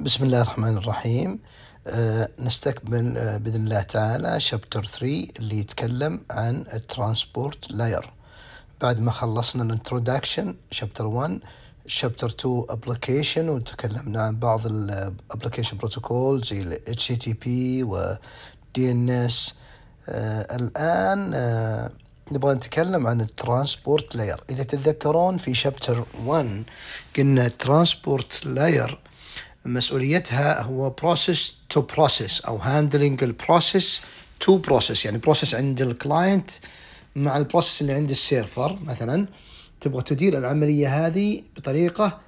بسم الله الرحمن الرحيم أه نستكمل أه بإذن الله تعالى شابتر 3 اللي يتكلم عن الترانسبورت لاير بعد ما خلصنا الانترودكشن شابتر 1 شابتر 2 ابلكيشن وتكلمنا عن بعض الابلكيشن بروتوكول زي ال HTTP و DNS آه الآن آه نبغى نتكلم عن الترانسبورت لاير إذا تتذكرون في شابتر 1 قلنا الترانسبورت لاير مسؤوليتها هو بروسيس تو بروسيس او هاندلنج البروسيس تو بروسيس يعني بروسيس عند الكلاينت مع البروسيس اللي عند السيرفر مثلا تبغى تدير العمليه هذه بطريقه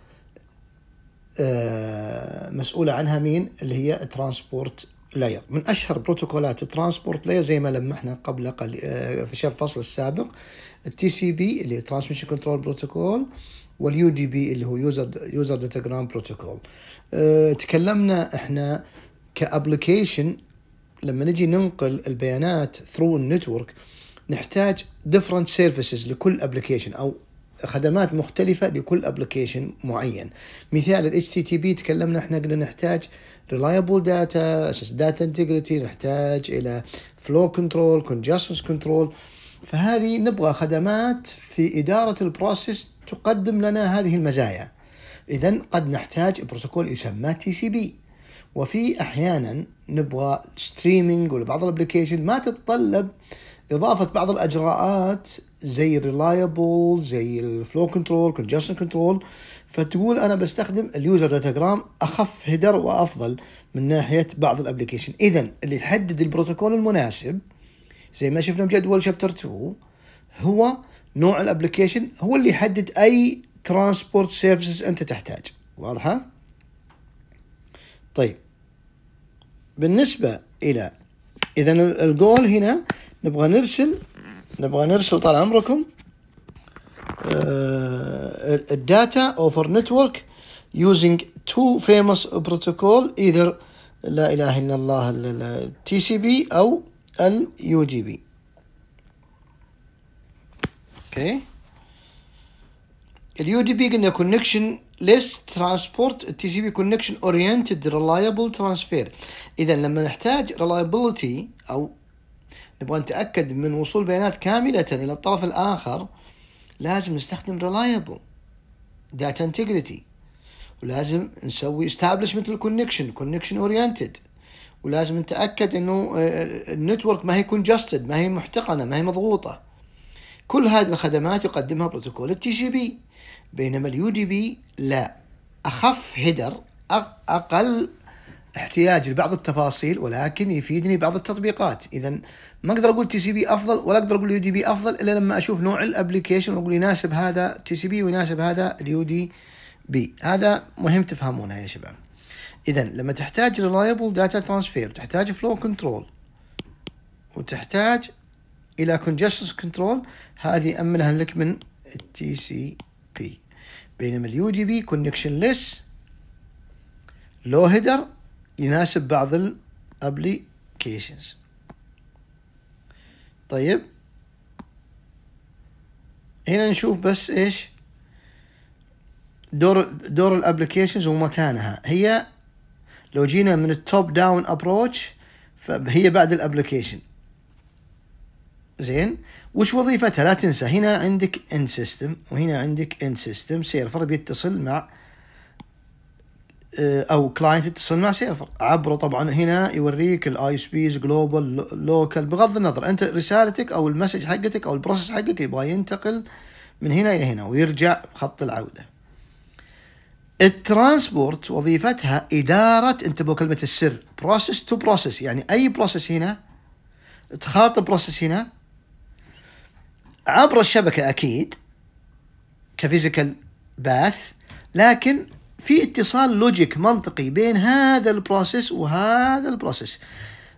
آه، مسؤوله عنها مين اللي هي ترانسبورت لاير من اشهر بروتوكولات ترانسبورت لاير زي ما لمحنا قبل قليل آه، في الفصل السابق التي سي بي اللي ترانسميشن كنترول بروتوكول واليو دي بي اللي هو يوزر يوزر داتاجرام بروتوكول تكلمنا احنا كابلكيشن لما نجي ننقل البيانات ثرو النتورك نحتاج ديفرنت سيرفيسز لكل ابلكيشن او خدمات مختلفة لكل ابلكيشن معين مثال الاتش تي تي بي تكلمنا احنا قلنا نحتاج داتا اساس داتا انتجريتي نحتاج الى فلو كنترول congestion control فهذه نبغى خدمات في إدارة البروسيس تقدم لنا هذه المزايا إذا قد نحتاج بروتوكول يسمى تي سي بي وفي أحيانا نبغى ستريمينج ولبعض الابلكيشن ما تتطلب إضافة بعض الأجراءات زي الريلايبل زي الفلو كنترول كونجشن كنترول فتقول انا بستخدم اليوزر داتاجرام اخف هيدر وافضل من ناحيه بعض الابلكيشن اذا اللي يحدد البروتوكول المناسب زي ما شفنا بجدول شابتر 2 هو نوع الابلكيشن هو اللي يحدد اي ترانسبورت سيرفيسز انت تحتاج واضحه طيب بالنسبه الى اذا الجول هنا نبغى نرسل نبغى نرسل طال عمركم الداتا اوفر نتورك يوزنج تو فيموس بروتوكول ايذر لا اله الا الله التي سي بي او ال يو جي بي اوكي اليو دي بي قلنا كونكشن ليس ترانسبورت التي سي بي كونكشن اورينتد ريلايبل ترانسفير اذا لما نحتاج ريلايبلتي او نبغى نتاكد من وصول بيانات كامله الى الطرف الاخر لازم نستخدم ريلايبل داتا انتجريتي ولازم نسوي استابلشمنت الكونكشن كونكشن اورينتد ولازم نتاكد انه آه، آه، النتورك ما هي كونجستد ما هي محتقنه ما هي مضغوطه كل هذه الخدمات يقدمها بروتوكول التي سي بي بينما اليو دي بي لا اخف هدر اقل احتياج لبعض التفاصيل ولكن يفيدني بعض التطبيقات اذا ما اقدر اقول تي سي بي افضل ولا اقدر اقول يو دي بي افضل الا لما اشوف نوع الابلكيشن واقول يناسب هذا تي سي بي ويناسب هذا اليو دي بي هذا مهم تفهمونها يا شباب اذا لما تحتاج ريلايبل داتا ترانسفير تحتاج فلو كنترول وتحتاج الى كونجستس كنترول هذه امنها لك من التي سي بي بينما اليو دي بي كونكشن ليس لو هيدر يناسب بعض الابليكيشنز طيب هنا نشوف بس ايش دور دور الابلكيشنز ومكانها هي لو جينا من التوب داون ابروتش فهي بعد الابلكيشن زين وش وظيفتها لا تنسى هنا عندك اند سيستم وهنا عندك اند سيستم سيرفر بيتصل مع آه، او كلاينت يتصل مع سيرفر عبره طبعا هنا يوريك الاي اس بيز جلوبال لوكال بغض النظر انت رسالتك او المسج حقتك او البروسيس حقك يبغى ينتقل من هنا الى هنا ويرجع بخط العوده الترانسبورت وظيفتها إدارة انتبهوا كلمة السر بروسيس تو بروسيس يعني أي بروسيس هنا تخاطب بروسيس هنا عبر الشبكة أكيد كفيزيكال باث لكن في اتصال لوجيك منطقي بين هذا البروسيس وهذا البروسيس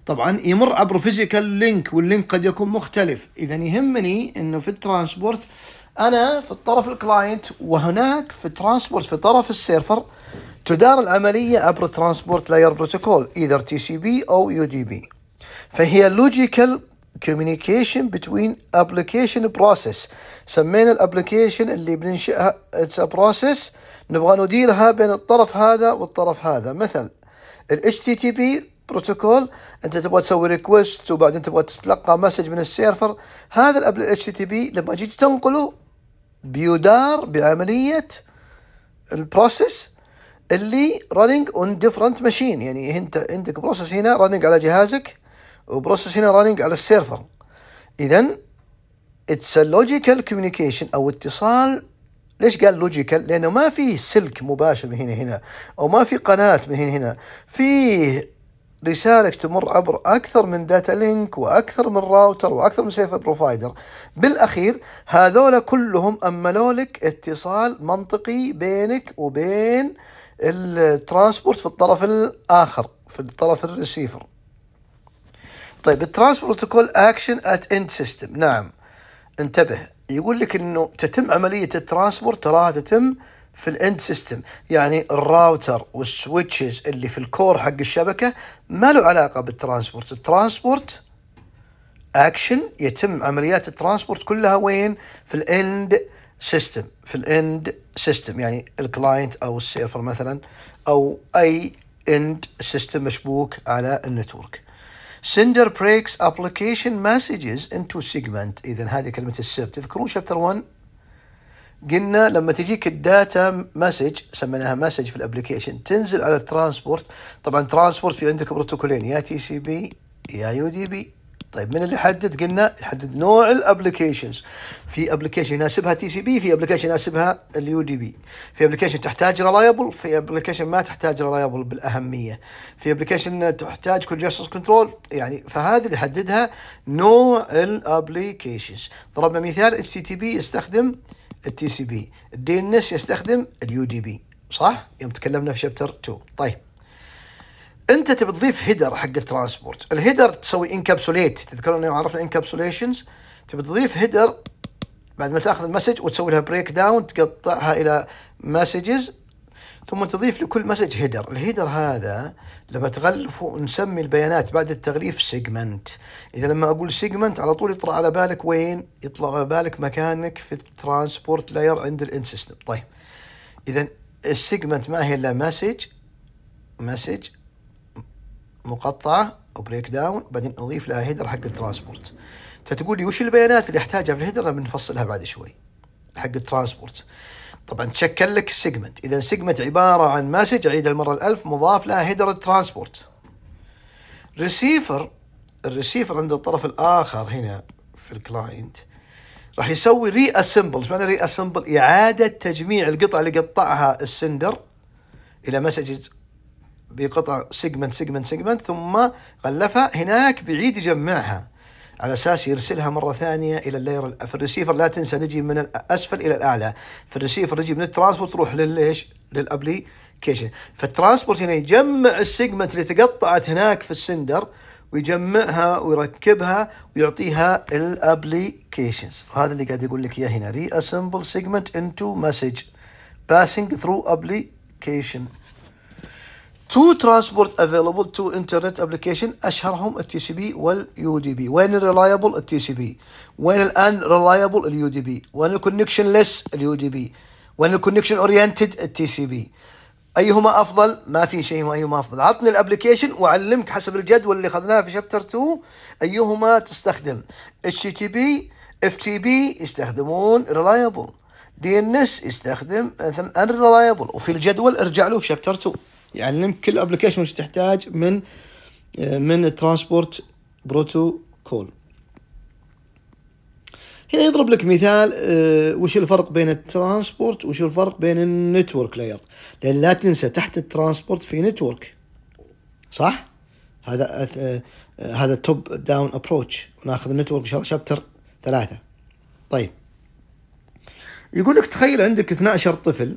طبعا يمر عبر فيزيكال لينك واللينك قد يكون مختلف اذا يهمني انه في الترانسبورت انا في الطرف الكلاينت وهناك في ترانسبورت في طرف السيرفر تدار العمليه عبر ترانسبورت لاير بروتوكول ايذر تي سي بي او يو دي بي فهي لوجيكال كوميونيكيشن بتوين ابلكيشن بروسيس سمينا الابلكيشن اللي بننشئها اتس بروسيس نبغى نديرها بين الطرف هذا والطرف هذا مثل ال HTTP بروتوكول انت تبغى تسوي ريكوست وبعدين تبغى تتلقى مسج من السيرفر هذا ال HTTP لما جيت تنقله بيدار بعملية البروسيس اللي running اون ديفرنت ماشين يعني انت عندك بروسيس هنا running على جهازك وبروسيس هنا running على السيرفر اذا اتس لوجيكال كوميونيكيشن او اتصال ليش قال لوجيكال؟ لانه ما في سلك مباشر من هنا هنا او ما في قناه من هنا هنا فيه رسالك تمر عبر أكثر من داتا لينك وأكثر من راوتر وأكثر من سيفر بروفايدر بالأخير هذولا كلهم أملوا لك اتصال منطقي بينك وبين الترانسبورت في الطرف الآخر في الطرف الريسيفر طيب الترانسبورت بروتوكول اكشن ات اند سيستم نعم انتبه يقول لك انه تتم عمليه الترانسبورت تراها تتم في الاند سيستم يعني الراوتر والسويتشز اللي في الكور حق الشبكه ما له علاقه بالترانسبورت الترانسبورت اكشن يتم عمليات الترانسبورت كلها وين في الاند سيستم في الاند سيستم يعني الكلاينت او السيرفر مثلا او اي اند سيستم مشبوك على النتورك سندر بريكس ابلكيشن مسجز انتو سيجمنت اذا هذه كلمه السر تذكرون شابتر 1 قلنا لما تجيك الداتا مسج سميناها مسج في الابلكيشن تنزل على الترانسبورت طبعا ترانسبورت في عندك بروتوكولين يا تي سي بي يا يو دي بي طيب من اللي يحدد قلنا يحدد نوع الابلكيشنز في ابلكيشن يناسبها تي سي بي في ابلكيشن يناسبها اليو دي بي في ابلكيشن تحتاج ريلايبل في ابلكيشن ما تحتاج ريلايبل بالاهميه في ابلكيشن تحتاج كونجستس كنترول يعني فهذه اللي يحددها نوع الابلكيشنز ضربنا مثال اتش تي تي بي يستخدم التي سي بي الدي ان اس يستخدم اليو دي بي صح يوم تكلمنا في شابتر 2 طيب انت تبي تضيف هيدر حق الترانسبورت الهيدر تسوي انكابسوليت تذكرون يوم عرفنا انكابسوليشنز تبي تضيف هيدر بعد ما تاخذ المسج وتسوي لها بريك داون تقطعها الى مسجز ثم تضيف لكل مسج هيدر الهيدر هذا لما تغلفه نسمي البيانات بعد التغليف سيجمنت إذا لما أقول سيجمنت على طول يطلع على بالك وين يطلع على بالك مكانك في الترانسبورت لاير عند الان سيستم طيب إذا السيجمنت ما هي إلا مسج مسج مقطعة أو بريك داون بعدين أضيف لها هيدر حق الترانسبورت تقول لي وش البيانات اللي أحتاجها في الهيدر بنفصلها بعد شوي حق الترانسبورت طبعا تشكل لك السيجمنت اذا سيجمنت عباره عن مسج عيد المره الالف مضاف لها هيدر ترانسبورت ريسيفر الريسيفر عند الطرف الاخر هنا في الكلاينت راح يسوي ري اسمبل شو معنى ري اسمبل اعاده تجميع القطع اللي قطعها السندر الى مسج بقطع سيجمنت سيجمنت سيجمنت ثم غلفها هناك بعيد يجمعها على اساس يرسلها مره ثانيه الى اللاير في الريسيفر لا تنسى نجي من الاسفل الى الاعلى في الريسيفر نجي من الترانسبورت تروح للايش للابليكيشن فالترانسبورت هنا يجمع السيجمنت اللي تقطعت هناك في السندر ويجمعها ويركبها ويعطيها الابليكيشنز وهذا اللي قاعد يقول لك اياه هنا ري اسمبل سيجمنت انتو مسج باسنج ثرو ابليكيشن تو ترانسبورت افيلبل تو انترنت ابلكيشن اشهرهم التي سي بي واليو دي بي وين الريلايبل التي سي بي وين الان ريلايبل اليو دي بي وين الكونكشن ليس اليو دي بي وين الكونكشن اورينتد التي سي بي ايهما افضل ما في شيء ما ايهما افضل عطني الابلكيشن واعلمك حسب الجدول اللي اخذناه في شابتر 2 ايهما تستخدم اتش تي بي اف تي بي يستخدمون ريلايبل دي ان اس يستخدم ان ريلايبل وفي الجدول ارجع له في شابتر 2 يعلمك يعني كل ابلكيشن وش تحتاج من آه، من ترانسبورت بروتوكول هنا يضرب لك مثال آه، وش الفرق بين الترانسبورت وش الفرق بين النتورك لاير لان لا تنسى تحت الترانسبورت في نتورك صح هذا آه، هذا توب داون ابروتش وناخذ النتورك شابتر ثلاثة طيب يقول لك تخيل عندك 12 طفل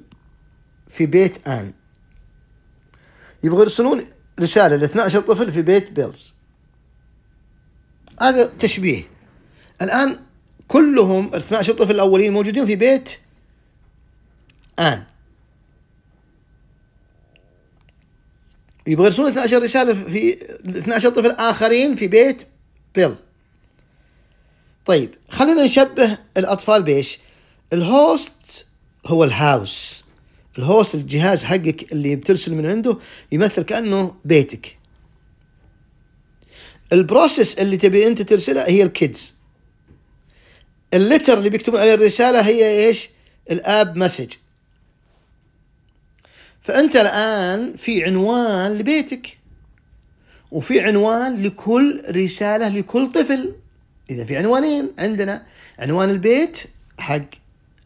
في بيت آن يبغوا يرسلون رسالة ل 12 طفل في بيت بيلز هذا تشبيه الآن كلهم ال 12 طفل الأولين موجودين في بيت آن يبغى يرسلون 12 رسالة في 12 طفل آخرين في بيت بيل طيب خلينا نشبه الأطفال بإيش الهوست هو الهاوس الهوست الجهاز حقك اللي بترسل من عنده يمثل كانه بيتك البروسيس اللي تبي انت ترسلها هي الكيدز اللتر اللي بيكتبون عليه الرساله هي ايش الاب مسج فانت الان في عنوان لبيتك وفي عنوان لكل رساله لكل طفل اذا في عنوانين عندنا عنوان البيت حق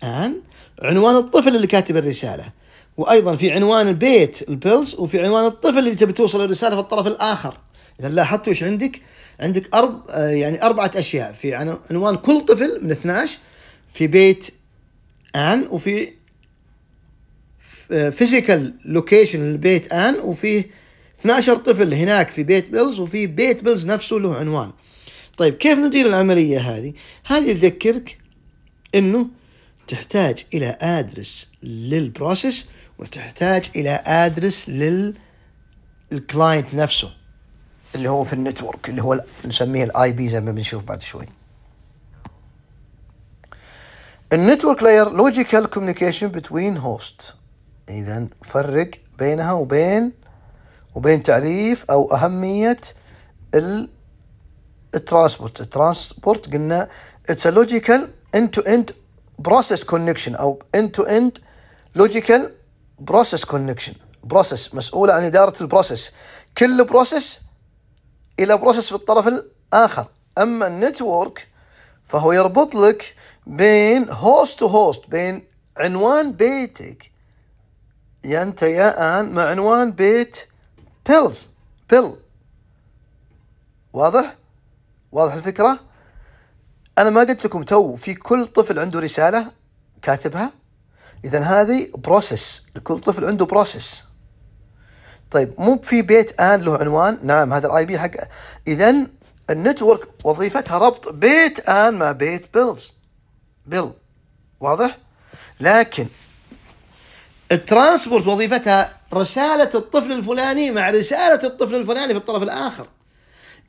ان عنوان الطفل اللي كاتب الرساله وايضا في عنوان البيت البيلز وفي عنوان الطفل اللي تبي توصل الرساله في الطرف الاخر اذا لاحظتوا ايش عندك عندك أرب آه، يعني اربعه اشياء في عنوان كل طفل من 12 في بيت ان وفي فيزيكال لوكيشن لبيت ان وفي 12 طفل هناك في بيت بيلز وفي بيت بيلز نفسه له عنوان طيب كيف ندير العمليه هذه هذه تذكرك انه تحتاج الى ادرس للبروسيس وتحتاج الى ادرس للكلاينت نفسه اللي هو في النتورك اللي هو نسميه الاي بي زي ما بنشوف بعد شوي النتورك لاير لوجيكال كوميونيكيشن بتوين هوست اذا فرق بينها وبين وبين تعريف او اهميه ال الترانسبورت الترانسبورت قلنا اتس ا لوجيكال ان تو اند بروسيس كونكشن او ان تو اند لوجيكال بروسس كونكشن بروسس مسؤوله عن اداره البروسس كل بروسس الى بروسس في الطرف الاخر اما النتورك فهو يربط لك بين هوست تو هوست بين عنوان بيتك يا انت يا ان مع عنوان بيت بيلز بيل واضح واضح الفكره انا ما قلت لكم تو في كل طفل عنده رساله كاتبها اذا هذه بروسس لكل طفل عنده بروسس طيب مو في بيت ان له عنوان نعم هذا الاي بي حق اذا النتورك وظيفتها ربط بيت ان مع بيت بيلز بيل واضح لكن الترانسبورت وظيفتها رسالة الطفل الفلاني مع رسالة الطفل الفلاني في الطرف الآخر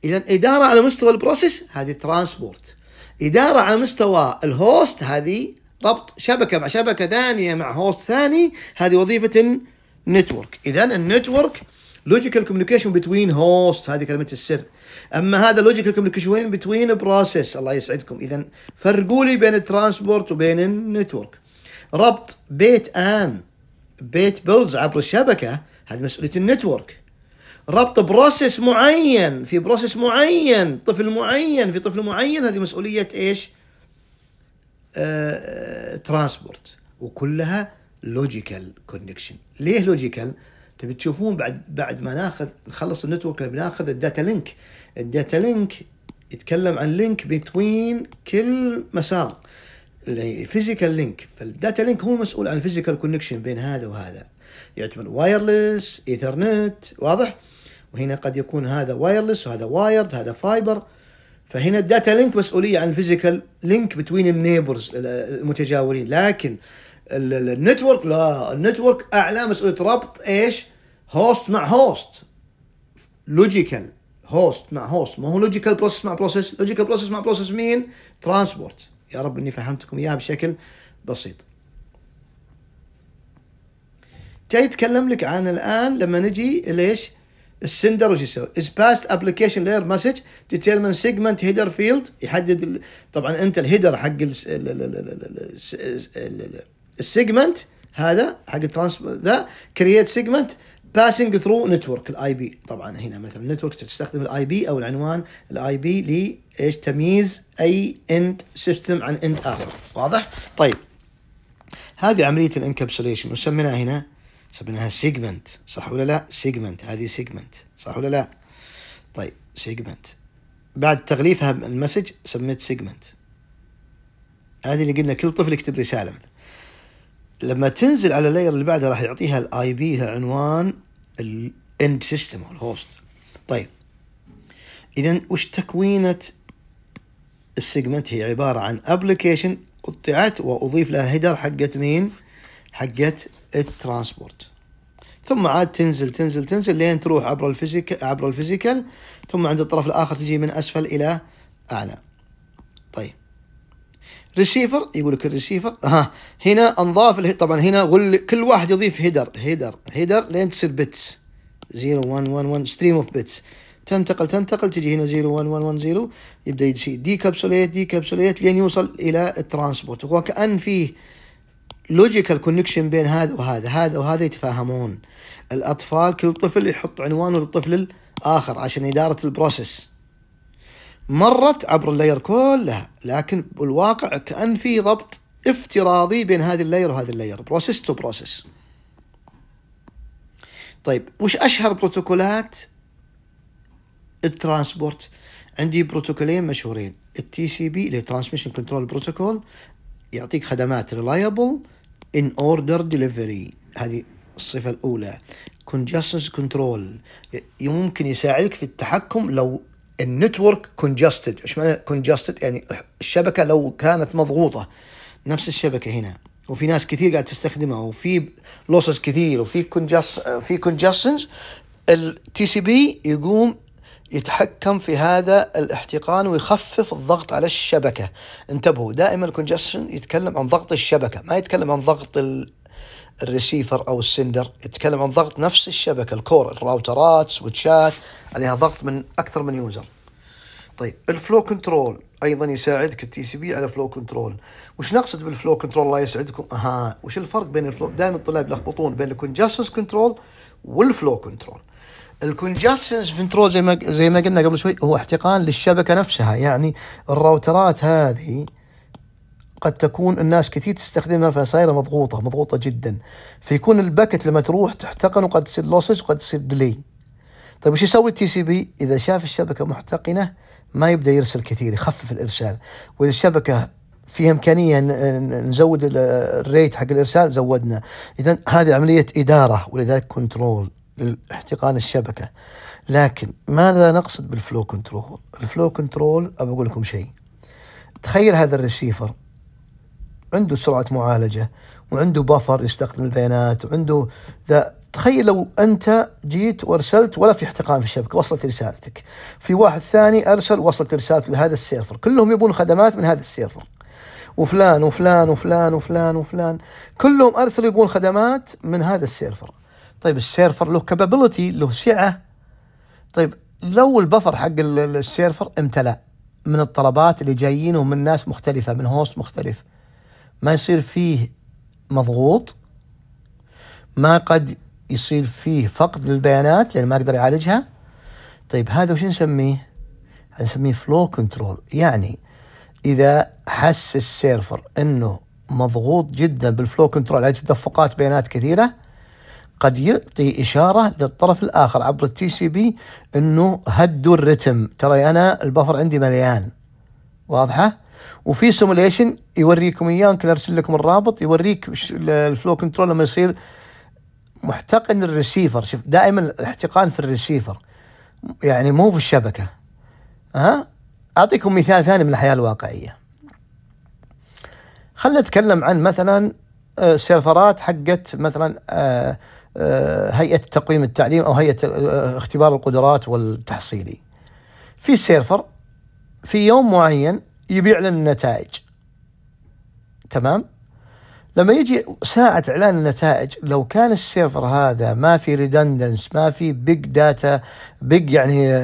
إذا إدارة على مستوى البروسيس هذه ترانسبورت إدارة على مستوى الهوست هذه ربط شبكه مع شبكه ثانيه مع هوست ثاني هذه وظيفه النتورك اذا النتورك لوجيكال كوميونيكيشن بتوين هوست هذه كلمه السر اما هذا لوجيكال كوميونيكيشن بتوين بروسيس الله يسعدكم اذا فرقوا لي بين الترانسبورت وبين النتورك ربط بيت ان بيت بيلز عبر الشبكه هذه مسؤوليه النتورك ربط بروسيس معين في بروسيس معين طفل معين في طفل معين هذه مسؤوليه ايش؟ ترانسبورت آه، آه، وكلها لوجيكال كونكشن ليه لوجيكال تبي تشوفون بعد بعد ما ناخذ نخلص النتورك بناخذ الداتا لينك الداتا لينك يتكلم عن لينك بين كل مسار الفيزيكال لينك فالداتا لينك هو المسؤول عن الفيزيكال كونكشن بين هذا وهذا يعتبر وايرلس ايثرنت واضح وهنا قد يكون هذا وايرلس وهذا وايرد هذا فايبر فهنا الداتا لينك مسؤوليه عن الفيزيكال لينك بتوين النيبرز المتجاورين لكن النتورك لا النتورك اعلى مسؤوليه ربط ايش؟ هوست مع هوست لوجيكال هوست مع هوست ما هو لوجيكال بروسيس مع بروسيس لوجيكال بروسيس مع بروسيس مين؟ ترانسبورت يا رب اني فهمتكم اياها بشكل بسيط جاي يتكلم لك عن الان لما نجي ليش؟ السندر وش يسوي؟ از باست application layer مسج ديتيرمن سيجمنت هيدر فيلد يحدد طبعا انت الهيدر حق السيجمنت هذا حق الترانس ذا كرييت سيجمنت باسنج ثرو نتورك الاي بي طبعا هنا مثلا نتورك تستخدم الاي بي او العنوان الاي بي لايش ايش تمييز اي اند سيستم عن اند اخر واضح؟ طيب هذه عمليه الانكابسوليشن وسميناها هنا سميناها سيجمنت صح ولا لا سيجمنت هذه سيجمنت صح ولا لا طيب سيجمنت بعد تغليفها المسج سميت سيجمنت هذه اللي قلنا كل طفل يكتب رساله مثلا لما تنزل على اللاير اللي بعدها راح يعطيها الاي بي عنوان الاند سيستم او الهوست طيب اذا وش تكوينه السيجمنت هي عباره عن ابلكيشن قطعت واضيف لها هيدر حقت مين؟ حقت الترانسبورت ثم عاد تنزل تنزل تنزل لين تروح عبر الفيزيك عبر الفيزيكال ثم عند الطرف الاخر تجي من اسفل الى اعلى طيب ريسيفر يقول لك الريسيفر ها هنا انضاف طبعا هنا غل كل واحد يضيف هيدر هيدر هيدر لين تصير بتس 0 1 1 1 ستريم اوف بتس تنتقل تنتقل تجي هنا 0 1 1 1 0 يبدا يصير ديكابسوليت ديكابسوليت لين يوصل الى الترانسبورت وكان فيه لوجيكال كونكشن بين هذا وهذا هذا وهذا يتفاهمون الاطفال كل طفل يحط عنوانه للطفل الاخر عشان اداره البروسيس مرت عبر اللاير كلها لكن بالواقع كان في ربط افتراضي بين هذه اللاير وهذه اللاير بروسيس تو بروسيس طيب وش اشهر بروتوكولات الترانسبورت عندي بروتوكولين مشهورين التي سي بي اللي ترانسميشن كنترول بروتوكول يعطيك خدمات ريلايبل in order delivery هذه الصفة الأولى congestion كنترول يمكن يساعدك في التحكم لو النتورك congested ايش معنى congested يعني الشبكة لو كانت مضغوطة نفس الشبكة هنا وفي ناس كثير قاعد تستخدمها وفي لوسز كثير وفي كونجس في كونجستنز التي سي بي يقوم يتحكم في هذا الاحتقان ويخفف الضغط على الشبكة انتبهوا دائما الكونجستشن يتكلم عن ضغط الشبكة ما يتكلم عن ضغط الريسيفر او السندر يتكلم عن ضغط نفس الشبكه الكور الراوترات سويتشات عليها ضغط من اكثر من يوزر طيب الفلو كنترول ايضا يساعدك التي سي بي على فلو كنترول وش نقصد بالفلو كنترول الله يسعدكم اها وش الفرق بين الفلو دائما الطلاب يلخبطون بين الكونجستنس كنترول والفلو كنترول الكونجستنس فنترول زي ما زي ما قلنا قبل شوي هو احتقان للشبكه نفسها يعني الراوترات هذه قد تكون الناس كثير تستخدمها فصايره مضغوطه مضغوطه جدا فيكون الباكت لما تروح تحتقن وقد تصير لوسج وقد تصير ديلي طيب وش يسوي التي سي بي اذا شاف الشبكه محتقنه ما يبدا يرسل كثير يخفف الارسال واذا الشبكه فيها امكانيه نزود الريت حق الارسال زودنا اذا هذه عمليه اداره ولذلك كنترول احتقان الشبكة لكن ماذا نقصد بالفلو كنترول الفلو كنترول أبى أقول لكم شيء تخيل هذا الريسيفر عنده سرعة معالجة وعنده بفر يستخدم البيانات وعنده ذا تخيل لو أنت جيت وأرسلت ولا في احتقان في الشبكة وصلت رسالتك في واحد ثاني أرسل وصلت رسالته لهذا السيرفر كلهم يبون خدمات من هذا السيرفر وفلان وفلان وفلان وفلان وفلان كلهم أرسلوا يبون خدمات من هذا السيرفر طيب السيرفر له كابابيلتي له سعه طيب لو البفر حق السيرفر امتلأ من الطلبات اللي جايينه من ناس مختلفة من هوست مختلف ما يصير فيه مضغوط ما قد يصير فيه فقد للبيانات لأن ما أقدر يعالجها طيب هذا وش نسميه نسميه فلو كنترول يعني إذا حس السيرفر أنه مضغوط جدا بالفلو كنترول عليه تدفقات بيانات كثيرة قد يعطي اشاره للطرف الاخر عبر التي سي بي انه هدوا الرتم ترى انا البفر عندي مليان واضحه وفي سيموليشن يوريكم اياه يمكن ارسل لكم الرابط يوريك الفلو كنترول لما يصير محتقن الريسيفر شوف دائما الاحتقان في الريسيفر يعني مو في الشبكه ها اعطيكم مثال ثاني من الحياه الواقعيه خلينا نتكلم عن مثلا سيرفرات آه، حقت مثلا آه، آه، هيئه تقويم التعليم او هيئه آه، اختبار القدرات والتحصيلي. في سيرفر في يوم معين يبيع لنا النتائج. تمام؟ لما يجي ساعة إعلان النتائج لو كان السيرفر هذا ما في ريدندنس ما في بيج داتا بيج يعني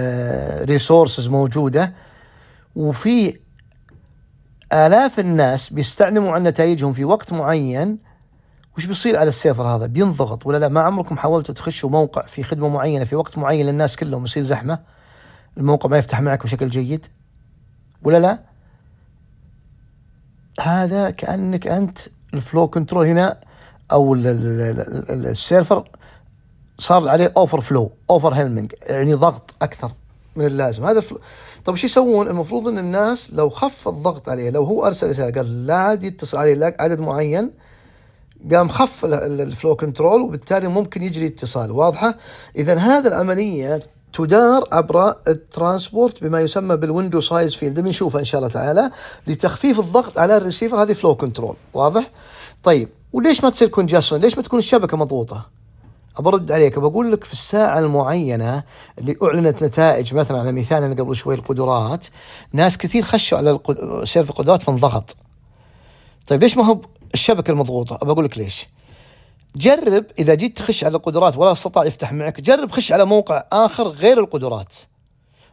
ريسورسز آه، موجودة وفي آلاف الناس بيستعلموا عن نتائجهم في وقت معين وش بيصير على السيرفر هذا بينضغط ولا لا ما عمركم حاولتوا تخشوا موقع في خدمه معينه في وقت معين للناس كلهم يصير زحمه الموقع ما يفتح معك بشكل جيد ولا لا هذا كانك انت الفلو كنترول هنا او السيرفر صار عليه اوفر فلو اوفر هيلمنج يعني ضغط اكثر من اللازم هذا فل... طب شو يسوون المفروض ان الناس لو خف الضغط عليه لو هو ارسل رساله قال لا يتصل عليه لك عدد معين قام خف الفلو كنترول وبالتالي ممكن يجري اتصال واضحه اذا هذه العمليه تدار عبر الترانسبورت بما يسمى بالويندو سايز فيلد بنشوفها ان شاء الله تعالى لتخفيف الضغط على الريسيفر هذه فلو كنترول واضح طيب وليش ما تصير كونجشن ليش ما تكون الشبكه مضغوطه برد عليك بقول لك في الساعة المعينة اللي أعلنت نتائج مثلا على انا قبل شوي القدرات ناس كثير خشوا على سيرف القدرات فانضغط طيب ليش ما هو الشبكه المضغوطه بقول لك ليش جرب اذا جيت تخش على القدرات ولا استطاع يفتح معك جرب خش على موقع اخر غير القدرات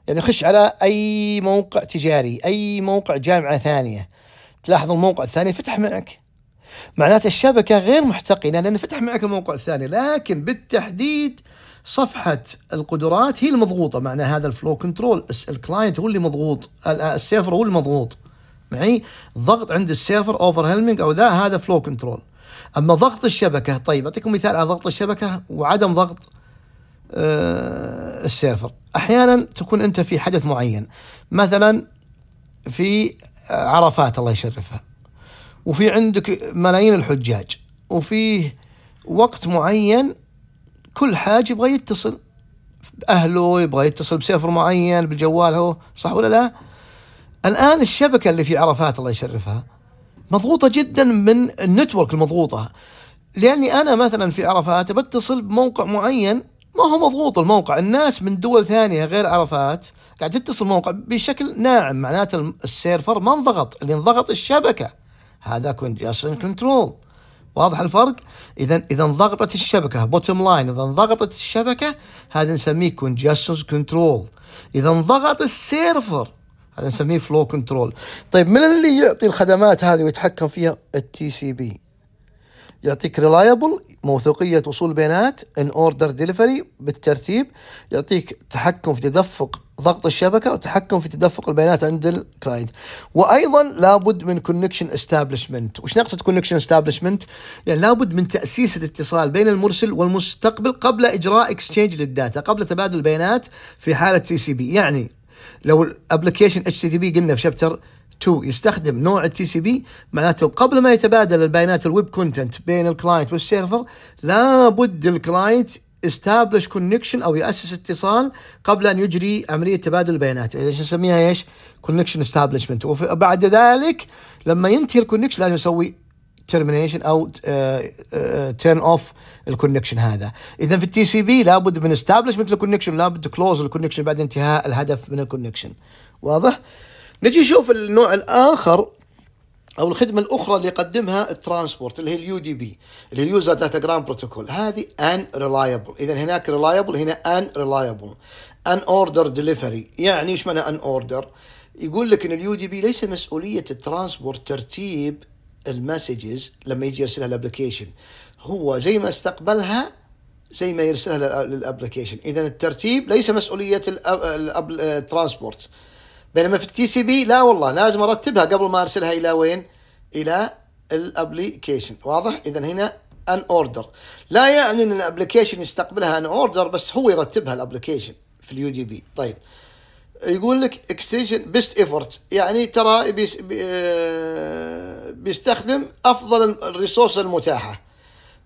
يعني خش على اي موقع تجاري اي موقع جامعه ثانيه تلاحظ الموقع الثاني فتح معك معناته الشبكه غير محتقنه لان فتح معك الموقع الثاني لكن بالتحديد صفحة القدرات هي المضغوطة معنى هذا الفلو كنترول الكلاينت هو اللي مضغوط السيرفر هو اللي مضغوط معي ضغط عند السيرفر اوفر هيلمنج او ذا هذا فلو كنترول اما ضغط الشبكه طيب اعطيكم مثال على ضغط الشبكه وعدم ضغط آه السيرفر احيانا تكون انت في حدث معين مثلا في آه، عرفات الله يشرفها وفي عندك ملايين الحجاج وفيه وقت معين كل حاج يبغى يتصل باهله يبغى يتصل بسيرفر معين بالجوال هو صح ولا لا؟ الآن الشبكة اللي في عرفات الله يشرفها مضغوطة جدا من النتورك المضغوطة لأني أنا مثلا في عرفات بتصل بموقع معين ما هو مضغوط الموقع الناس من دول ثانية غير عرفات قاعد تتصل موقع بشكل ناعم معناته السيرفر ما انضغط اللي انضغط الشبكة هذا كونجشن كنترول واضح الفرق؟ اذا اذا انضغطت الشبكه بوتم لاين اذا انضغطت الشبكه هذا نسميه كونجشن كنترول اذا انضغط السيرفر هذا نسميه فلو كنترول طيب من اللي يعطي الخدمات هذه ويتحكم فيها التي سي بي يعطيك ريلايبل موثوقية وصول بيانات ان اوردر ديليفري بالترتيب يعطيك تحكم في تدفق ضغط الشبكة وتحكم في تدفق البيانات عند الكلاينت وايضا لابد من كونكشن استابلشمنت وش نقصد كونكشن استابلشمنت يعني لابد من تأسيس الاتصال بين المرسل والمستقبل قبل اجراء اكسشينج للداتا قبل تبادل البيانات في حالة تي سي بي يعني لو الابلكيشن اتش تي تي بي قلنا في شابتر 2 يستخدم نوع التي سي بي معناته قبل ما يتبادل البيانات الويب كونتنت بين الكلاينت والسيرفر لابد الكلاينت استابلش كونكشن او ياسس اتصال قبل ان يجري عمليه تبادل البيانات ايش نسميها ايش؟ كونكشن استابلشمنت وبعد ذلك لما ينتهي الكونكشن لازم يسوي ترمينيشن او تيرن اوف الكونكشن هذا اذا في التي سي بي لابد من استابلشمنت الكونكشن لابد كلوز الكونكشن بعد انتهاء الهدف من الكونكشن واضح نجي نشوف النوع الاخر او الخدمه الاخرى اللي يقدمها الترانسبورت اللي هي اليو دي بي اللي هي يوزر داتا جرام بروتوكول هذه ان ريلايبل اذا هناك ريلايبل هنا ان ريلايبل ان اوردر ديليفري يعني ايش معنى ان اوردر يقول لك ان اليو دي بي ليس مسؤوليه الترانسبورت ترتيب المسجز لما يجي يرسلها الابلكيشن هو زي ما استقبلها زي ما يرسلها للابلكيشن اذا الترتيب ليس مسؤوليه الترانسبورت بينما في التي سي بي لا والله لازم ارتبها قبل ما ارسلها الى وين الى الابلكيشن واضح اذا هنا ان اوردر لا يعني ان الابلكيشن يستقبلها ان اوردر بس هو يرتبها الابلكيشن في اليو دي بي طيب يقول لك اكستنشن بيست ايفورت يعني ترى بيس آه، بيستخدم افضل الريسورس المتاحه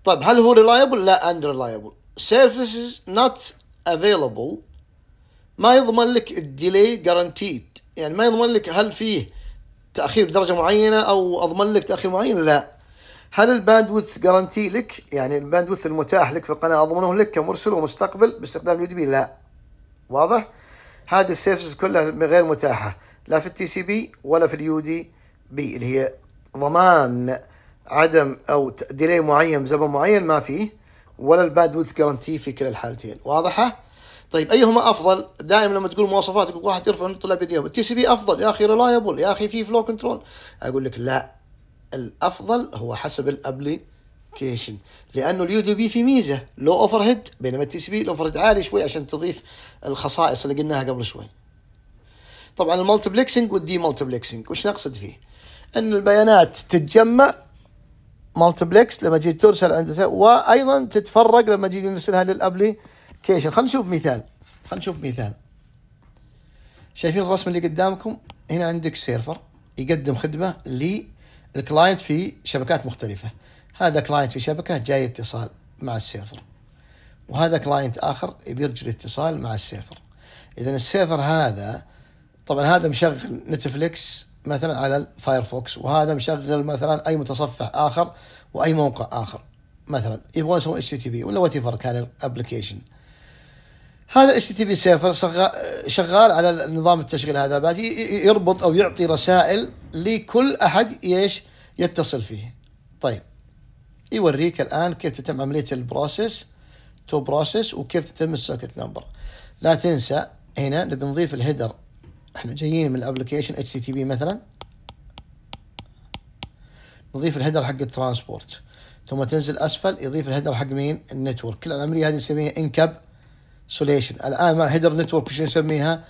طيب هل هو ريلايبل لا اند ريلايبل سيرفيسز نوت افيلبل ما يضمن لك الديلي جارانتيد يعني ما يضمن لك هل فيه تاخير بدرجه معينه او اضمن لك تاخير معين لا هل الباندوث جارانتي لك يعني الباندوث المتاح لك في القناه اضمنه لك كمرسل ومستقبل باستخدام يو دي بي لا واضح هذه السيرفيسز كلها غير متاحه لا في التي سي بي ولا في اليو دي بي اللي هي ضمان عدم او ديلي معين بزمن معين ما فيه ولا البادوث جرانتي في كلا الحالتين واضحه طيب ايهما افضل دائما لما تقول مواصفات يقول واحد يرفع يطلع بيديهم التي سي بي افضل يا اخي ريلايبل يا اخي في فلو كنترول اقول لك لا الافضل هو حسب الابلي كيشن لانه اليو دي بي في ميزه لو اوفر هيد بينما التي سي بي الاوفر هيد عالي شوي عشان تضيف الخصائص اللي قلناها قبل شوي طبعا المالتبلكسنج والدي مالتبلكسنج وش نقصد فيه ان البيانات تتجمع مالتبلكس لما تجي ترسل عند وايضا تتفرق لما تجي نرسلها للابليكيشن خلينا نشوف مثال خلينا نشوف مثال شايفين الرسم اللي قدامكم هنا عندك سيرفر يقدم خدمه للكلاينت في شبكات مختلفه هذا كلاينت في شبكه جاي اتصال مع السيرفر وهذا كلاينت اخر يبي اتصال مع السيرفر اذا السيرفر هذا طبعا هذا مشغل نتفليكس مثلا على الفايرفوكس وهذا مشغل مثلا اي متصفح اخر واي موقع اخر مثلا يبغون يسوون اتش تي بي ولا وات ايفر كان الابلكيشن هذا الاتش تي بي سيرفر شغال على نظام التشغيل هذا باتي يربط او يعطي رسائل لكل احد ايش يتصل فيه طيب يوريك الان كيف تتم عمليه البروسيس تو بروسيس وكيف تتم السوكت نمبر لا تنسى هنا نبي نضيف الهيدر احنا جايين من الابلكيشن اتش تي بي مثلا نضيف الهيدر حق الترانسبورت ثم تنزل اسفل يضيف الهيدر حق مين النتورك كل العمليه هذه نسميها انكب سوليشن الان مع هيدر نتورك ايش نسميها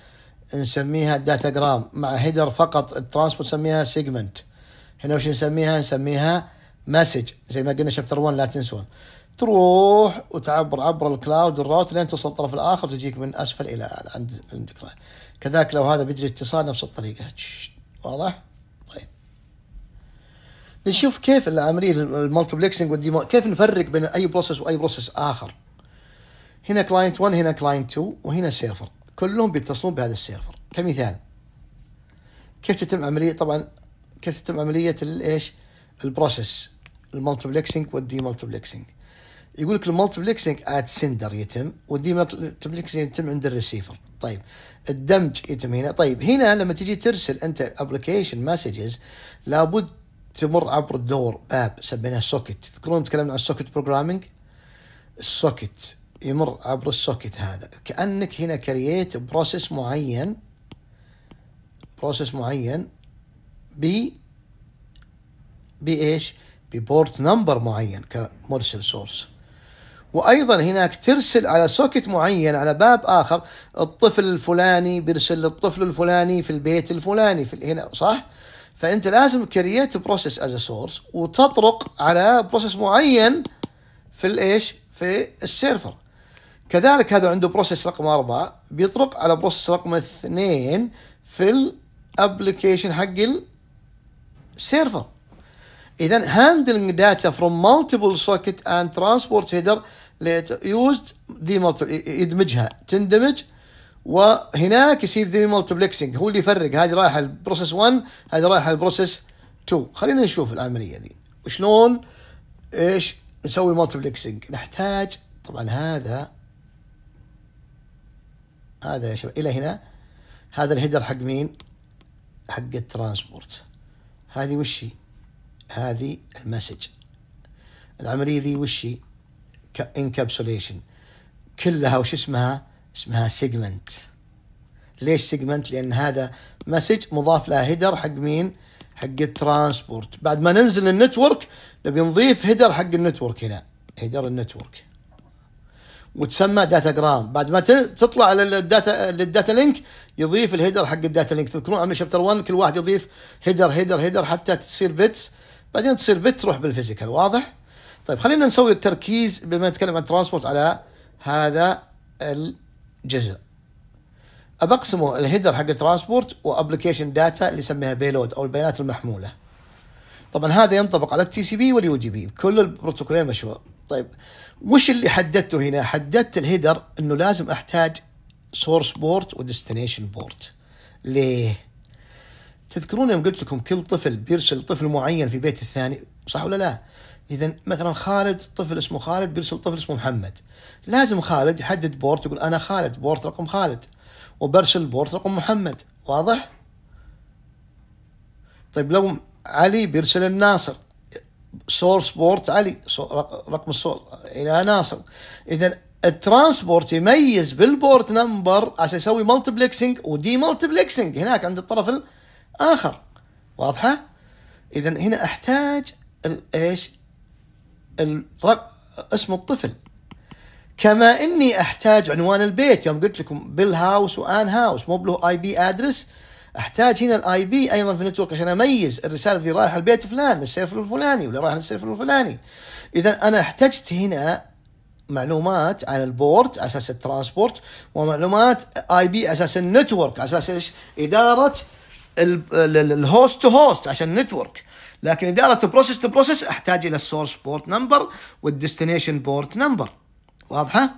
نسميها داتاجرام مع هيدر فقط الترانسبورت نسميها سيجمنت هنا وش نسميها نسميها مسج زي ما قلنا شابتر 1 لا تنسون تروح وتعبر عبر الكلاود الراوت لين توصل الطرف الاخر تجيك من اسفل الى اعلى عند عندك كذاك لو هذا بيجري اتصال نفس الطريقه واضح؟ طيب نشوف كيف العمليه المالتبلكسنج كيف نفرق بين اي بروسس واي بروسس اخر هنا كلاينت 1 هنا كلاينت 2 وهنا سيرفر كلهم بيتصلون بهذا السيرفر كمثال كيف تتم عمليه طبعا كيف تتم عمليه الايش؟ البروسس المالتبلكسنج والدي مالتبلكسنج يقول لك المالتبلكسنج ات سندر يتم والدي مالتبلكسنج يتم عند الريسيفر طيب الدمج يتم هنا طيب هنا لما تجي ترسل انت ابلكيشن مسجز لابد تمر عبر الدور باب سميناه سوكت تذكرون تكلمنا عن السوكت بروجرامينج السوكت يمر عبر السوكت هذا كانك هنا كرييت بروسيس معين بروسيس معين ب بايش؟ ببورت نمبر معين كمرسل سورس وايضا هناك ترسل على سوكت معين على باب اخر الطفل الفلاني بيرسل للطفل الفلاني في البيت الفلاني في هنا صح؟ فانت لازم كرييت بروسيس از سورس وتطرق على بروسيس معين في الايش؟ في السيرفر. كذلك هذا عنده بروسيس رقم أربعة بيطرق على بروسيس رقم اثنين في الابلكيشن حق السيرفر اذا handling data from multiple socket and transport header used يدمجها تندمج وهناك يصير دي مالتبلكسنج هو اللي يفرق هذه رايحه البروسيس 1 هذه رايحه البروسيس 2 خلينا نشوف العمليه دي وشلون ايش نسوي مالتبلكسنج نحتاج طبعا هذا هذا يا شباب الى هنا هذا الهيدر حق مين؟ حق الترانسبورت هذه وش هي؟ هذه المسج العملية ذي وش هي؟ انكابسوليشن كلها وش اسمها؟ اسمها سيجمنت ليش سيجمنت؟ لأن هذا مسج مضاف له هيدر حق مين؟ حق الترانسبورت بعد ما ننزل النتورك نبي نضيف هيدر حق النتورك هنا هيدر النتورك وتسمى داتا جرام بعد ما تطلع للداتا للداتا لينك يضيف الهيدر حق الداتا لينك تذكرون عمل شابتر 1 كل واحد يضيف هيدر هيدر هيدر حتى تصير بيتس بعدين تصير بت تروح بالفيزيكال واضح؟ طيب خلينا نسوي التركيز بما نتكلم عن ترانسبورت على هذا الجزء أبقسمه الهيدر حق الترانسبورت وابلكيشن داتا اللي يسميها بيلود او البيانات المحموله طبعا هذا ينطبق على التي سي بي واليو دي بي كل البروتوكولين مشروع طيب وش اللي حددته هنا حددت الهيدر انه لازم احتاج سورس بورت وديستنيشن بورت ليه تذكرون يوم قلت لكم كل طفل بيرسل طفل معين في بيت الثاني صح ولا لا؟ اذا مثلا خالد طفل اسمه خالد بيرسل طفل اسمه محمد لازم خالد يحدد بورت يقول انا خالد بورت رقم خالد وبرسل بورت رقم محمد واضح؟ طيب لو علي بيرسل الناصر سورس بورت علي رقم السور الى ناصر اذا الترانسبورت يميز بالبورت نمبر عشان يسوي مالتبلكسنج ودي مالتبلكسنج هناك عند الطرف آخر واضحة؟ إذا هنا أحتاج إيش؟ اسم الطفل كما إني أحتاج عنوان البيت يوم قلت لكم بيل هاوس وآن هاوس مو بله آي بي أدرس احتاج هنا الاي بي ايضا في النتورك عشان اميز الرساله اللي رايحه البيت فلان للسيرفر الفلاني ولا رايحه للسيرفر الفلاني اذا انا احتجت هنا معلومات عن البورت اساس الترانسبورت ومعلومات اي بي اساس النتورك اساس اداره الهوست تو هوست عشان نتورك لكن اداره بروسيس تو بروسيس احتاج الى السورس بورت نمبر والديستنيشن بورت نمبر واضحه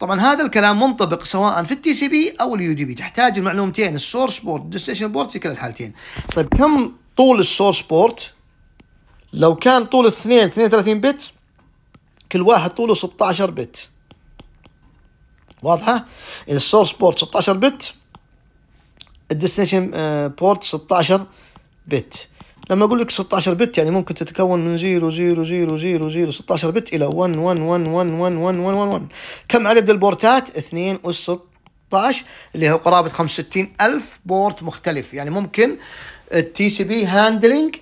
طبعا هذا الكلام منطبق سواء في التي سي بي او اليو دي بي تحتاج المعلومتين السورس بورت والديستنيشن بورت في كلا الحالتين طيب كم طول السورس بورت لو كان طول الاثنين 32 بت كل واحد طوله 16 بت واضحه السورس بورت 16 بت الديستنيشن آه، بورت 16 بت لما اقول لك 16 بت يعني ممكن تتكون من 0 0 0 0 0 16 بت الى 1 1 1 1 1 1 1 1 كم عدد البورتات 2 و 16 اللي هو قرابه 65 الف بورت مختلف يعني ممكن التي سي بي هاندلنج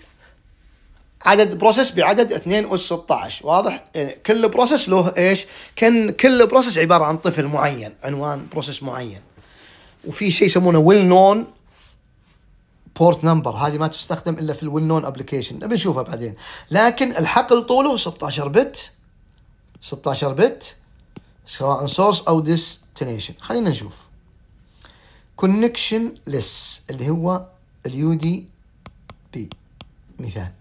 عدد بروسيس بعدد 2 و 16 واضح إيه، كل بروسيس له ايش كان كل بروسيس عباره عن طفل معين عنوان بروسيس معين وفي شيء يسمونه ويل نون بورت نمبر هذه ما تستخدم الا في الويل نون ابلكيشن نبي نشوفها بعدين لكن الحقل طوله 16 بت 16 بت سواء سورس او ديستنيشن خلينا نشوف كونكشن ليس اللي هو اليو دي بي مثال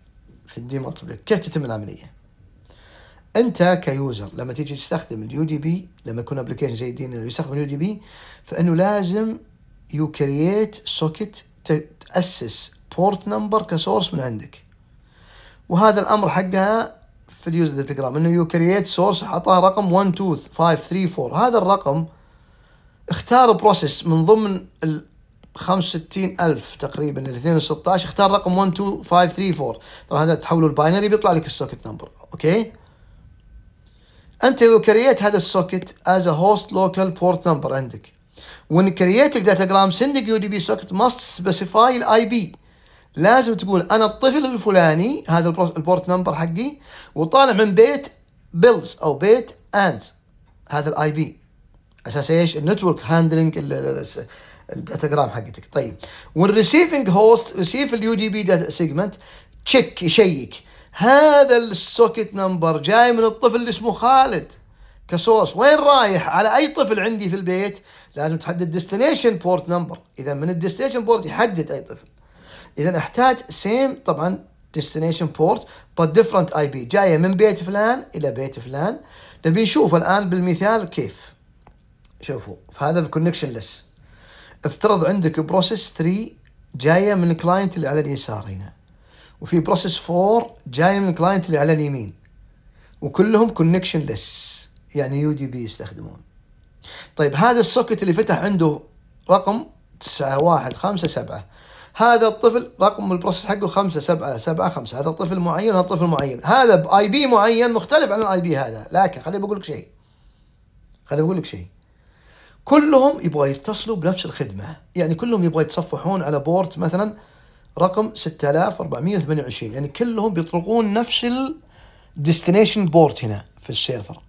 في الديمالتيبل كيف تتم العمليه انت كيوزر لما تيجي تستخدم اليو دي بي لما يكون ابلكيشن زي دينا يستخدم اليو دي بي فانه لازم يو كرييت سوكيت تاسس بورت نمبر كسورس من عندك وهذا الامر حقها في اليوزر ديتاجرام انه يو كرييت سورس حطها رقم 1 2 5 3 4 هذا الرقم اختار بروسيس من ضمن ال 65000 تقريبا ال 216 اختار رقم 1 2 5 3 4 طبعا هذا تحوله الباينري بيطلع لك السوكت نمبر اوكي okay. انت يو كرييت هذا السوكت از هوست لوكال بورت نمبر عندك وان كرييت جرام creating يو دي بي سوكيت ماست سبيسيفاي الاي بي لازم تقول انا الطفل الفلاني هذا البورت نمبر حقي وطالع من بيت بيلز او بيت انز هذا الاي بي اساس ايش النتورك هاندلنج الداتاجرام حقتك طيب والريسيفنج هوست ريسيف اليو دي بي داتا سيجمنت تشيك يشيك هذا السوكت نمبر جاي من الطفل اللي اسمه خالد كسورس وين رايح على اي طفل عندي في البيت لازم تحدد ديستنيشن بورت نمبر اذا من الديستنيشن بورت يحدد اي طفل اذا احتاج سيم طبعا ديستنيشن بورت ديفرنت اي بي جايه من بيت فلان الى بيت فلان نبي نشوف الان بالمثال كيف شوفوا فهذا الكونكشن لس افترض عندك بروسيس 3 جايه من الكلاينت اللي على اليسار هنا وفي بروسيس 4 جاي من الكلاينت اللي على اليمين وكلهم كونكشن ليس يعني يو دي بي يستخدمون طيب هذا السوكت اللي فتح عنده رقم 9157 هذا الطفل رقم البروسيس حقه 5775 هذا طفل معين هذا طفل معين هذا باي بي معين مختلف عن الاي بي هذا لكن خليني بقول لك شيء خليني بقول لك شيء كلهم يبغوا يتصلوا بنفس الخدمه يعني كلهم يبغوا يتصفحون على بورت مثلا رقم 6428 يعني كلهم بيطرقون نفس الديستنيشن بورت هنا في السيرفر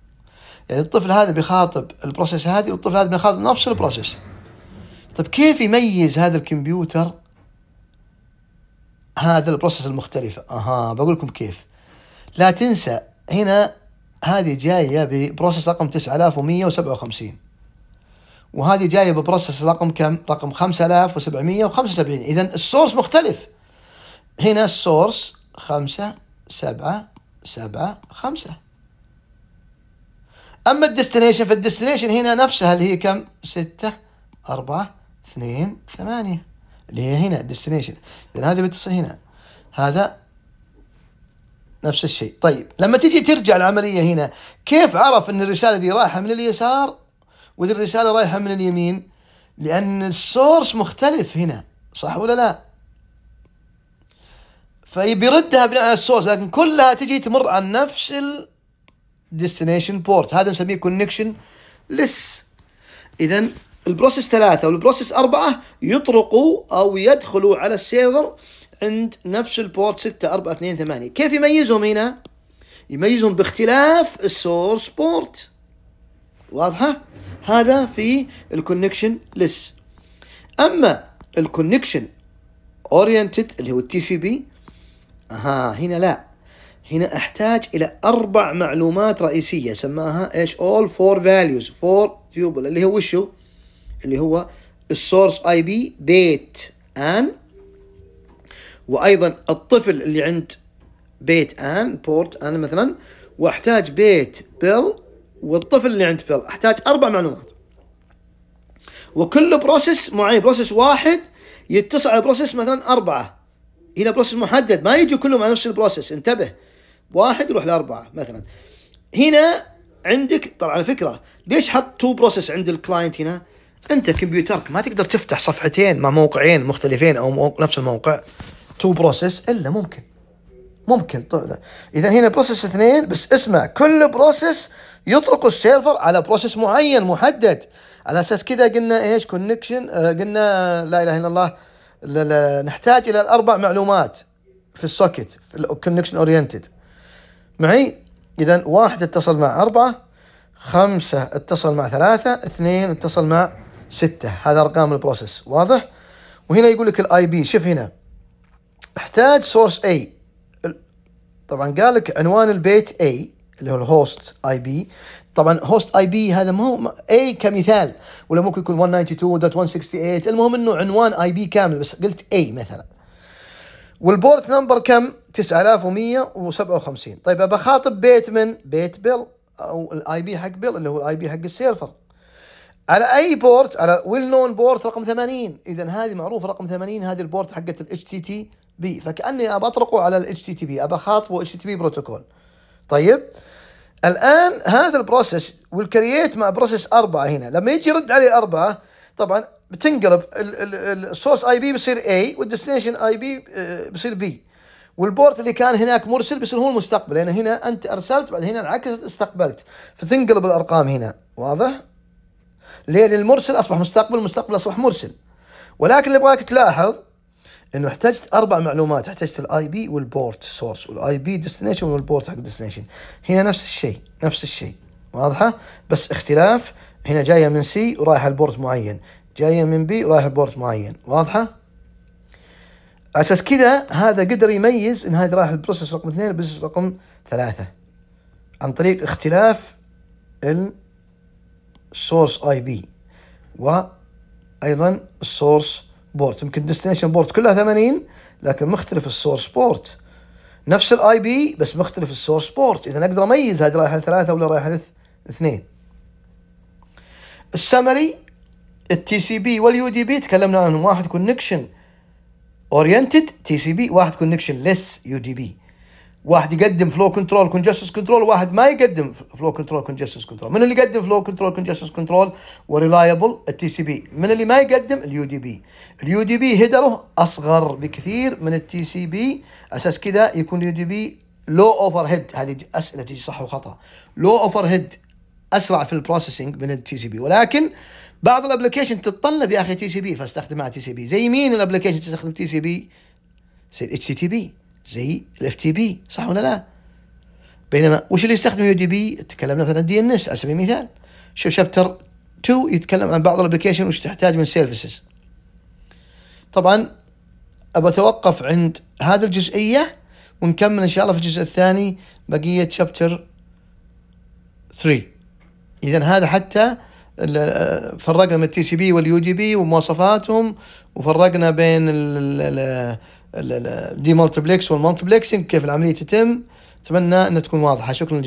يعني الطفل هذا بيخاطب البروسيس هذه والطفل هذا بيخاطب نفس البروسيس طيب كيف يميز هذا الكمبيوتر هذا البروسيس المختلفة اها بقول لكم كيف لا تنسى هنا هذه جاية ببروسيس رقم 9157 وهذه جايه ببروسس رقم كم؟ رقم 5775 اذا السورس مختلف هنا السورس 5 7 7 5 اما الديستنيشن فالديستنيشن هنا نفسها اللي هي كم؟ 6 4 2 8 اللي هي هنا الديستنيشن اذا هذه بتصل هنا هذا نفس الشيء طيب لما تجي ترجع العمليه هنا كيف عرف ان الرساله دي رايحه من اليسار وذي الرسالة رايحة من اليمين لأن السورس مختلف هنا صح ولا لا فبيردها بناء على السورس لكن كلها تجي تمر عن نفس الديستنيشن بورت هذا نسميه كونكشن لس إذا البروسيس ثلاثة والبروسيس أربعة يطرقوا أو يدخلوا على السيرفر عند نفس البورت 6 4 2 8 كيف يميزهم هنا؟ يميزهم باختلاف السورس بورت واضحة؟ هذا في الكونكشن لس أما الكونكشن اورينتد اللي هو التي سي بي ها هنا لا هنا احتاج الى اربع معلومات رئيسيه سماها ايش اول فور فاليوز فور تيوبل اللي هو وشو اللي هو السورس اي بي بيت ان وايضا الطفل اللي عند بيت ان بورت ان مثلا واحتاج بيت بيل والطفل اللي عند بيل احتاج اربع معلومات وكل بروسيس معين بروسيس واحد يتصل على بروسيس مثلا اربعه الى بروسيس محدد ما يجي كلهم على نفس البروسيس انتبه واحد يروح لاربعه مثلا هنا عندك طبعا على فكره ليش حط تو بروسيس عند الكلاينت هنا؟ انت كمبيوترك ما تقدر تفتح صفحتين مع موقعين مختلفين او موقع نفس الموقع تو بروسيس الا ممكن ممكن طبعا اذا هنا بروسيس اثنين بس اسمع كل بروسيس يطرق السيرفر على بروسيس معين محدد على اساس كذا قلنا ايش كونكشن آه، قلنا لا اله الا الله لا لا نحتاج الى الاربع معلومات في السوكت في الكونكشن اورينتد معي اذا واحد اتصل مع اربعه خمسه اتصل مع ثلاثه اثنين اتصل مع سته هذا ارقام البروسيس واضح وهنا يقول لك الاي بي شوف هنا احتاج سورس اي طبعا قال لك عنوان البيت A اللي هو الهوست اي بي طبعا هوست اي بي هذا مو اي كمثال ولا ممكن يكون 192.168 المهم انه عنوان اي بي كامل بس قلت اي مثلا والبورت نمبر كم 9157 طيب ابى اخاطب بيت من بيت بيل او الاي بي حق بيل اللي هو الاي بي حق السيرفر على اي بورت على ويل نون بورت رقم 80 اذا هذه معروفه رقم 80 هذه البورت حقت الاتش تي تي بي فكاني ابى اطرقه على الاتش تي تي بي ابى اخاطبه اتش تي تي بي بروتوكول طيب الان هذا البروسيس والكرييت مع بروسيس اربعه هنا لما يجي يرد عليه اربعه طبعا بتنقلب السورس اي بي بيصير اي والديستنيشن اي بي بيصير بي والبورت اللي كان هناك مرسل بيصير هو المستقبل لان هنا انت ارسلت بعد هنا انعكست استقبلت فتنقلب الارقام هنا واضح؟ ليه؟ للمرسل اصبح مستقبل المستقبل اصبح مرسل ولكن اللي ابغاك تلاحظ انه احتجت اربع معلومات احتجت الاي بي والبورت سورس والاي بي ديستنيشن والبورت حق ديستنيشن هنا نفس الشيء نفس الشيء واضحه بس اختلاف هنا جايه من سي ورايحه لبورت معين جايه من بي ورايحه لبورت معين واضحه اساس كذا هذا قدر يميز ان هذه رايحه البروسيس رقم اثنين البروسيس رقم ثلاثه عن طريق اختلاف السورس اي بي وايضا السورس بورت يمكن ديستنيشن بورت كلها 80 لكن مختلف السورس بورت نفس الاي بي بس مختلف السورس بورت اذا اقدر اميز هذه رايحه ثلاثه ولا رايحه اثنين السمري التي سي بي واليو دي بي تكلمنا عنهم واحد كونكشن اورينتد تي سي بي واحد كونكشن ليس يو دي بي واحد يقدم فلو كنترول كونجستس كنترول واحد ما يقدم فلو كنترول كونجستس كنترول من اللي يقدم فلو كنترول كونجستس كنترول وريلايبل التي سي بي من اللي ما يقدم اليو دي بي اليو دي بي هيدره اصغر بكثير من التي سي بي اساس كذا يكون اليو دي بي لو اوفر هيد هذه اسئله تجي صح وخطا لو اوفر هيد اسرع في البروسيسنج من التي سي بي ولكن بعض الابلكيشن تتطلب يا اخي تي سي بي فاستخدمها تي سي بي زي مين الابلكيشن تستخدم تي سي بي؟ اتش تي بي زي الاف تي بي صح ولا لا؟ بينما وش اللي يستخدم اليو دي بي؟ تكلمنا مثلا دي ان اس على سبيل المثال شوف شابتر 2 يتكلم عن بعض الابلكيشن وش تحتاج من سيرفيسز طبعا ابى اتوقف عند هذه الجزئيه ونكمل ان شاء الله في الجزء الثاني بقيه شابتر 3 اذا هذا حتى فرقنا من التي سي بي واليو دي بي ومواصفاتهم وفرقنا بين دي مالتبلكس والمالتبلكسنج كيف العملية تتم أتمنى أن تكون واضحة شكرا جزيلا